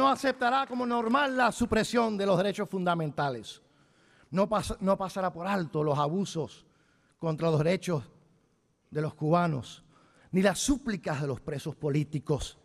no aceptará como normal la supresión de los derechos fundamentales. No, no pasará por alto los abusos contra los derechos de los cubanos, ni las súplicas de los presos políticos